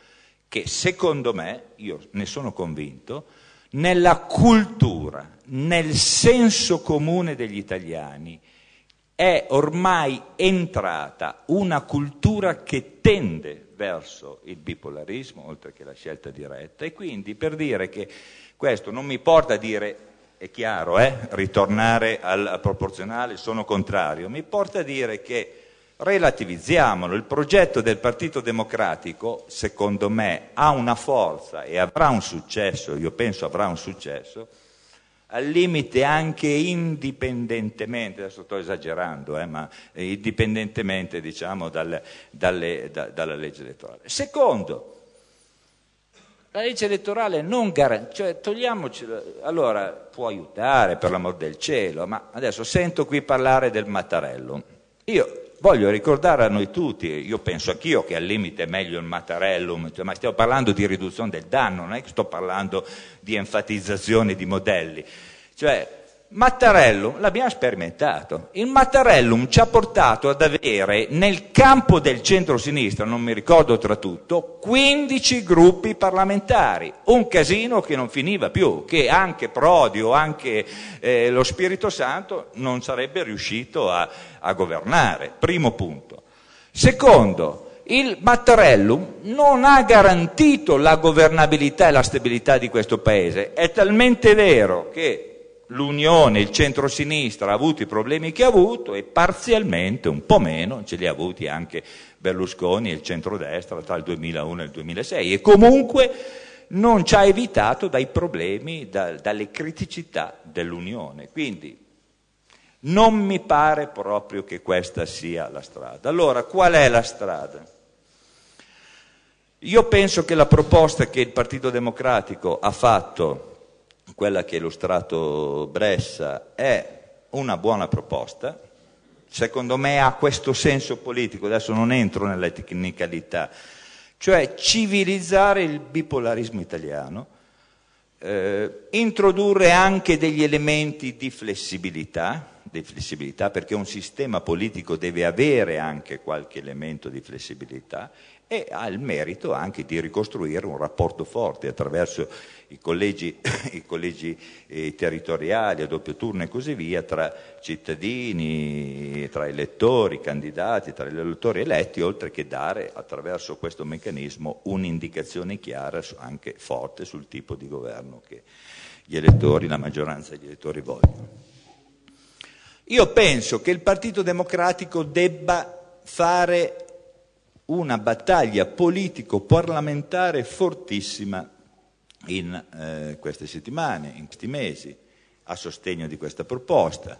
che secondo me, io ne sono convinto, nella cultura, nel senso comune degli italiani, è ormai entrata una cultura che tende verso il bipolarismo, oltre che la scelta diretta, e quindi per dire che questo non mi porta a dire è chiaro, eh? ritornare al proporzionale, sono contrario, mi porta a dire che Relativizziamolo, il progetto del Partito Democratico, secondo me, ha una forza e avrà un successo, io penso avrà un successo, al limite anche indipendentemente, adesso sto esagerando, eh, ma indipendentemente diciamo dal, dalle, da, dalla legge elettorale. Secondo, la legge elettorale non garantisce, cioè togliamoci, allora può aiutare per l'amor del cielo, ma adesso sento qui parlare del Mattarello. Io Voglio ricordare a noi tutti, io penso anch'io che al limite è meglio il Mattarellum, cioè, ma stiamo parlando di riduzione del danno, non è che sto parlando di enfatizzazione di modelli. Cioè, Mattarellum l'abbiamo sperimentato. Il Mattarellum ci ha portato ad avere nel campo del centro-sinistra, non mi ricordo tra tutto, 15 gruppi parlamentari. Un casino che non finiva più, che anche Prodio, anche eh, lo Spirito Santo non sarebbe riuscito a, a governare. Primo punto. Secondo, il Mattarellum non ha garantito la governabilità e la stabilità di questo paese. È talmente vero che l'Unione, il centro-sinistra ha avuto i problemi che ha avuto e parzialmente, un po' meno, ce li ha avuti anche Berlusconi e il centro-destra tra il 2001 e il 2006 e comunque non ci ha evitato dai problemi, da, dalle criticità dell'Unione. Quindi non mi pare proprio che questa sia la strada. Allora, qual è la strada? Io penso che la proposta che il Partito Democratico ha fatto quella che ha illustrato Bressa è una buona proposta, secondo me ha questo senso politico, adesso non entro nelle tecnicalità, cioè civilizzare il bipolarismo italiano, eh, introdurre anche degli elementi di flessibilità, di flessibilità perché un sistema politico deve avere anche qualche elemento di flessibilità, e ha il merito anche di ricostruire un rapporto forte attraverso i collegi, i collegi eh, territoriali a doppio turno e così via tra cittadini, tra elettori, candidati, tra gli elettori eletti, oltre che dare attraverso questo meccanismo un'indicazione chiara anche forte sul tipo di governo che gli elettori, la maggioranza degli elettori vogliono. Io penso che il Partito Democratico debba fare una battaglia politico-parlamentare fortissima in eh, queste settimane, in questi mesi, a sostegno di questa proposta.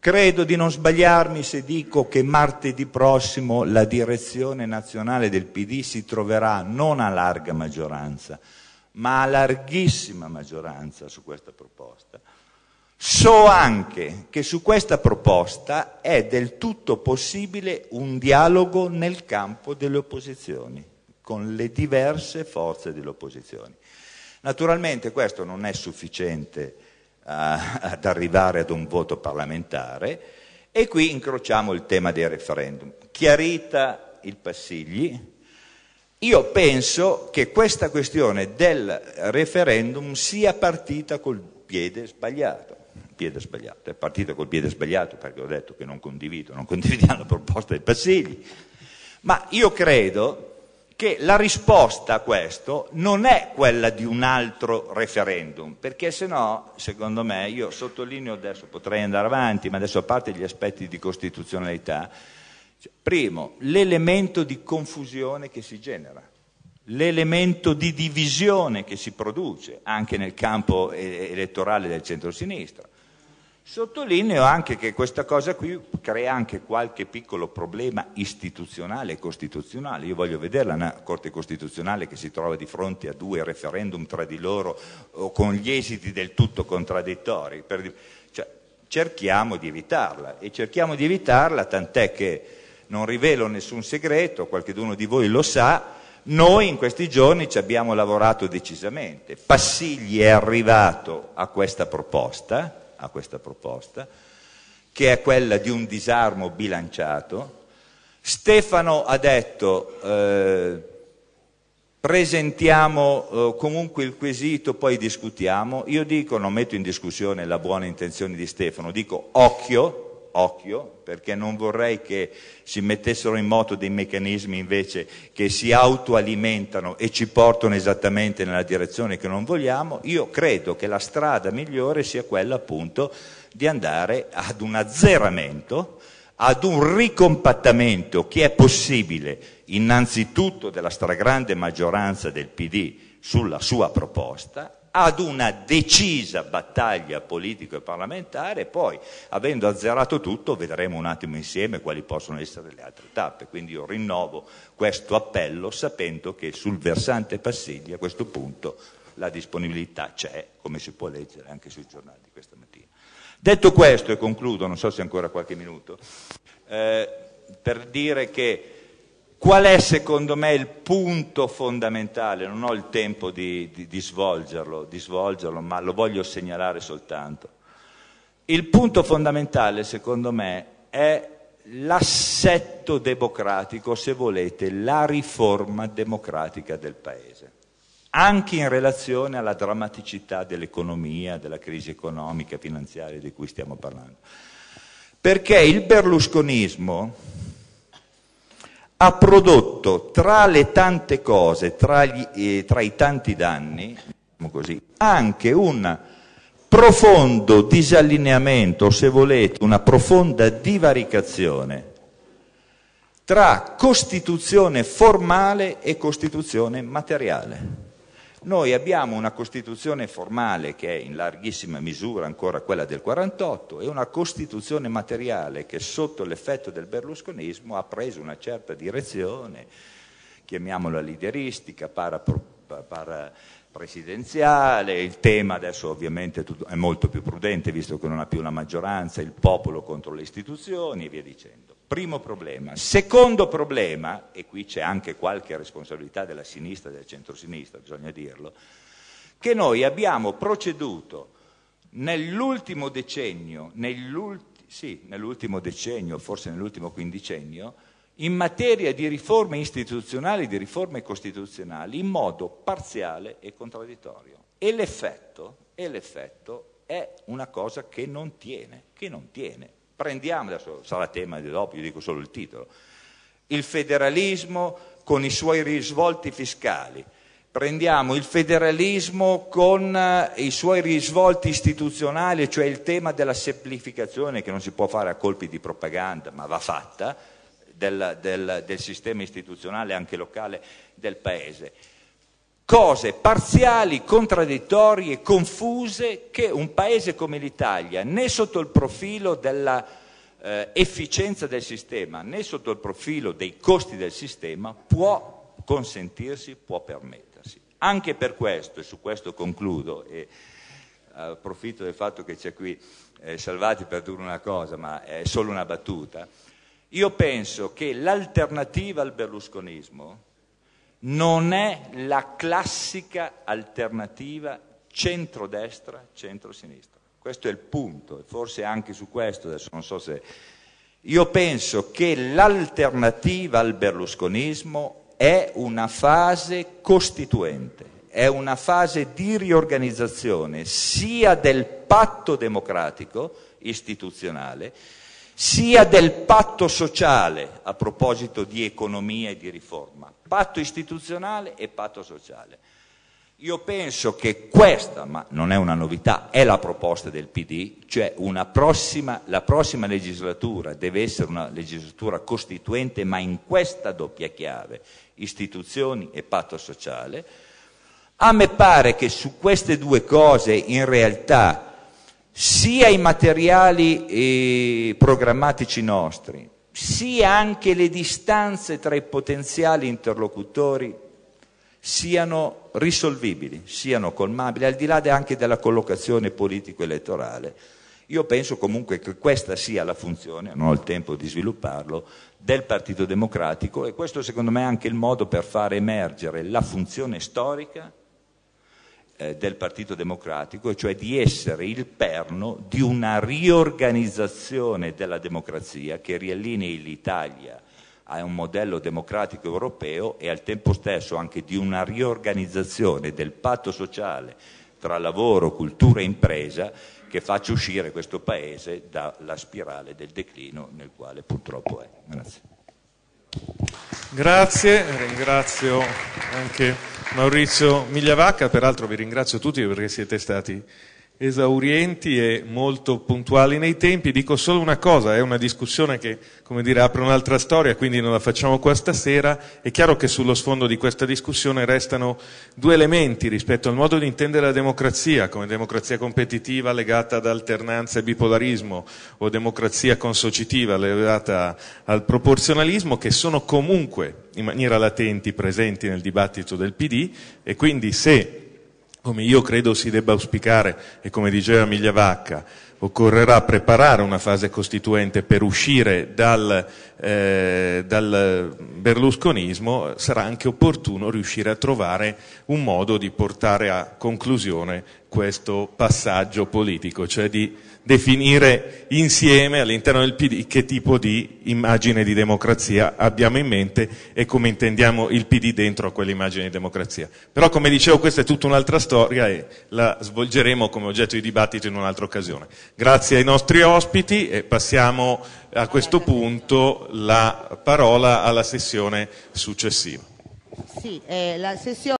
Credo di non sbagliarmi se dico che martedì prossimo la direzione nazionale del PD si troverà non a larga maggioranza, ma a larghissima maggioranza su questa proposta So anche che su questa proposta è del tutto possibile un dialogo nel campo delle opposizioni, con le diverse forze delle opposizioni. Naturalmente questo non è sufficiente a, eh, ad arrivare ad un voto parlamentare e qui incrociamo il tema dei referendum. Chiarita il passigli, io penso che questa questione del referendum sia partita col piede sbagliato piede sbagliato. È partito col piede sbagliato perché ho detto che non condivido, non condividiamo la proposta dei Passigli. Ma io credo che la risposta a questo non è quella di un altro referendum, perché se no, secondo me, io sottolineo adesso, potrei andare avanti, ma adesso a parte gli aspetti di costituzionalità, cioè, primo, l'elemento di confusione che si genera, l'elemento di divisione che si produce anche nel campo elettorale del centro-sinistra, Sottolineo anche che questa cosa qui crea anche qualche piccolo problema istituzionale e costituzionale. Io voglio vederla una Corte costituzionale che si trova di fronte a due referendum tra di loro o con gli esiti del tutto contraddittori. Cioè, cerchiamo di evitarla e cerchiamo di evitarla tant'è che non rivelo nessun segreto, qualcuno di voi lo sa, noi in questi giorni ci abbiamo lavorato decisamente. Passigli è arrivato a questa proposta a questa proposta, che è quella di un disarmo bilanciato. Stefano ha detto eh, presentiamo eh, comunque il quesito, poi discutiamo. Io dico, non metto in discussione la buona intenzione di Stefano, dico occhio occhio, perché non vorrei che si mettessero in moto dei meccanismi invece che si autoalimentano e ci portano esattamente nella direzione che non vogliamo, io credo che la strada migliore sia quella appunto di andare ad un azzeramento, ad un ricompattamento che è possibile innanzitutto della stragrande maggioranza del PD sulla sua proposta ad una decisa battaglia politica e parlamentare, poi avendo azzerato tutto vedremo un attimo insieme quali possono essere le altre tappe. Quindi io rinnovo questo appello sapendo che sul versante passigli a questo punto la disponibilità c'è, come si può leggere anche sui giornali di questa mattina. Detto questo, e concludo, non so se ancora qualche minuto, eh, per dire che Qual è secondo me il punto fondamentale? Non ho il tempo di, di, di, svolgerlo, di svolgerlo, ma lo voglio segnalare soltanto. Il punto fondamentale secondo me è l'assetto democratico, se volete, la riforma democratica del Paese, anche in relazione alla drammaticità dell'economia, della crisi economica e finanziaria di cui stiamo parlando. Perché il berlusconismo ha prodotto tra le tante cose, tra, gli, eh, tra i tanti danni, diciamo così, anche un profondo disallineamento, se volete, una profonda divaricazione tra Costituzione formale e Costituzione materiale. Noi abbiamo una Costituzione formale, che è in larghissima misura ancora quella del 48 e una Costituzione materiale che, sotto l'effetto del berlusconismo, ha preso una certa direzione, chiamiamola lideristica, parapresidenziale, il tema adesso ovviamente è molto più prudente, visto che non ha più la maggioranza, il popolo contro le istituzioni e via dicendo. Primo problema. Secondo problema, e qui c'è anche qualche responsabilità della sinistra e del centrosinistra, bisogna dirlo, che noi abbiamo proceduto nell'ultimo decennio, nell'ulti, sì, nell'ultimo decennio, forse nell'ultimo quindicennio, in materia di riforme istituzionali, di riforme costituzionali, in modo parziale e contraddittorio. E l'effetto, e l'effetto è una cosa che non tiene, che non tiene. Prendiamo, adesso sarà tema di dopo, io dico solo il titolo, il federalismo con i suoi risvolti fiscali, prendiamo il federalismo con eh, i suoi risvolti istituzionali, cioè il tema della semplificazione che non si può fare a colpi di propaganda, ma va fatta, del, del, del sistema istituzionale anche locale del Paese cose parziali, contraddittorie, confuse che un Paese come l'Italia, né sotto il profilo dell'efficienza eh, del sistema, né sotto il profilo dei costi del sistema, può consentirsi, può permettersi. Anche per questo, e su questo concludo, e eh, approfitto del fatto che c'è qui eh, Salvati per dire una cosa, ma è solo una battuta, io penso che l'alternativa al berlusconismo non è la classica alternativa centrodestra-centrosinistra. Questo è il punto, e forse anche su questo, adesso non so se... Io penso che l'alternativa al berlusconismo è una fase costituente, è una fase di riorganizzazione sia del patto democratico istituzionale, sia del patto sociale a proposito di economia e di riforma, patto istituzionale e patto sociale. Io penso che questa, ma non è una novità, è la proposta del PD, cioè prossima, la prossima legislatura deve essere una legislatura costituente, ma in questa doppia chiave, istituzioni e patto sociale. A me pare che su queste due cose in realtà sia i materiali eh, programmatici nostri, sia anche le distanze tra i potenziali interlocutori siano risolvibili, siano colmabili, al di là anche della collocazione politico-elettorale. Io penso comunque che questa sia la funzione, non ho il tempo di svilupparlo, del Partito Democratico e questo secondo me è anche il modo per far emergere la funzione storica eh, del Partito Democratico, e cioè di essere il perno di una riorganizzazione della democrazia che riallinei l'Italia a un modello democratico europeo e al tempo stesso anche di una riorganizzazione del patto sociale tra lavoro, cultura e impresa che faccia uscire questo Paese dalla spirale del declino nel quale purtroppo è. Grazie. Grazie, ringrazio anche Maurizio Migliavacca, peraltro vi ringrazio tutti perché siete stati esaurienti e molto puntuali nei tempi. Dico solo una cosa, è una discussione che, come dire, apre un'altra storia, quindi non la facciamo qua stasera. È chiaro che sullo sfondo di questa discussione restano due elementi rispetto al modo di intendere la democrazia, come democrazia competitiva legata ad alternanza e bipolarismo, o democrazia consociativa legata al proporzionalismo, che sono comunque in maniera latenti presenti nel dibattito del PD e quindi se come io credo si debba auspicare e come diceva Migliavacca, occorrerà preparare una fase costituente per uscire dal, eh, dal, berlusconismo, sarà anche opportuno riuscire a trovare un modo di portare a conclusione questo passaggio politico, cioè di definire insieme all'interno del PD che tipo di immagine di democrazia abbiamo in mente e come intendiamo il PD dentro a quell'immagine di democrazia. Però come dicevo questa è tutta un'altra storia e la svolgeremo come oggetto di dibattito in un'altra occasione. Grazie ai nostri ospiti e passiamo a questo punto la parola alla sessione successiva. Sì, eh, la sessione...